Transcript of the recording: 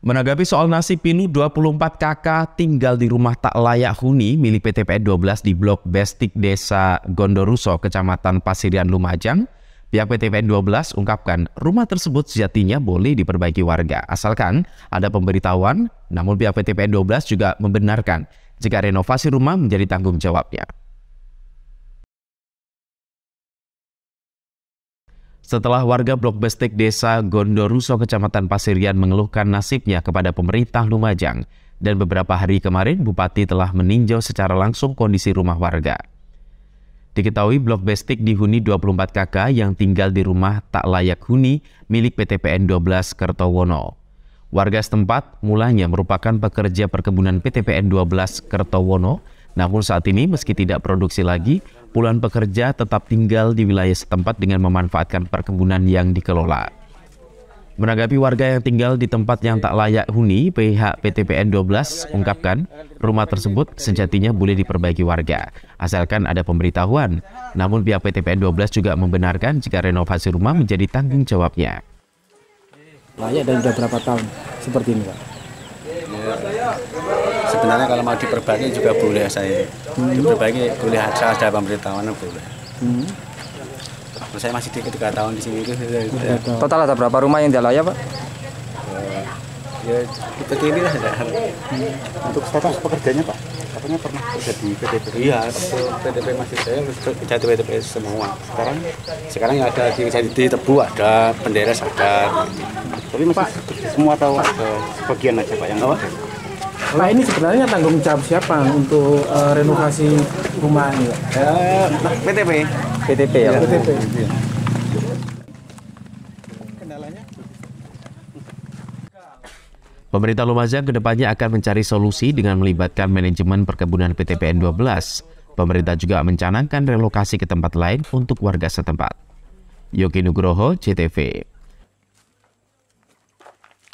Menanggapi soal nasib Pinu 24 KK tinggal di rumah tak layak huni milik PTPN 12 di Blok Bestik Desa Gondoruso, Kecamatan Pasirian Lumajang, pihak PTPN 12 ungkapkan rumah tersebut sejatinya boleh diperbaiki warga asalkan ada pemberitahuan, namun pihak PTPN 12 juga membenarkan jika renovasi rumah menjadi tanggung jawabnya. Setelah warga Blok Bestik Desa Gondoruso Kecamatan Pasirian mengeluhkan nasibnya kepada pemerintah Lumajang dan beberapa hari kemarin Bupati telah meninjau secara langsung kondisi rumah warga. Diketahui Blok Bestik dihuni 24 kakak yang tinggal di rumah tak layak huni milik PTPN 12 Kertowono. Warga setempat mulanya merupakan pekerja perkebunan PTPN 12 Kertowono namun saat ini meski tidak produksi lagi, puluhan pekerja tetap tinggal di wilayah setempat dengan memanfaatkan perkebunan yang dikelola. Menanggapi warga yang tinggal di tempat yang tak layak huni, Pihak PTPN 12 ungkapkan rumah tersebut sejatinya boleh diperbaiki warga, asalkan ada pemberitahuan. Namun pihak PTPN 12 juga membenarkan jika renovasi rumah menjadi tanggung jawabnya. Layak dan sudah berapa tahun seperti ini Pak? Ya, sebenarnya kalau mau diperbaiki juga boleh saya hmm. diperbaiki boleh saya ada pemberitahuan boleh hmm. saya masih tiga, tiga tahun di sini itu total ada berapa rumah yang tidak pak eh, ya kita ini lah hmm. untuk status pekerjanya pak katanya pernah kerja di PDP iya PDP masih saya kerja di PDP semua sekarang sekarang yang ada di kerja di tebu ada penderes ada tapi masih pak, semua tahu pak. sebagian aja pak yang apa Pak ini sebenarnya tanggung jawab siapa untuk uh, renovasi rumah ini? Eh, PTP. PTP ya. PTP. Pemerintah Lumajang kedepannya akan mencari solusi dengan melibatkan manajemen perkebunan PTPN 12. Pemerintah juga mencanangkan relokasi ke tempat lain untuk warga setempat. Yogi Nugroho, CTV.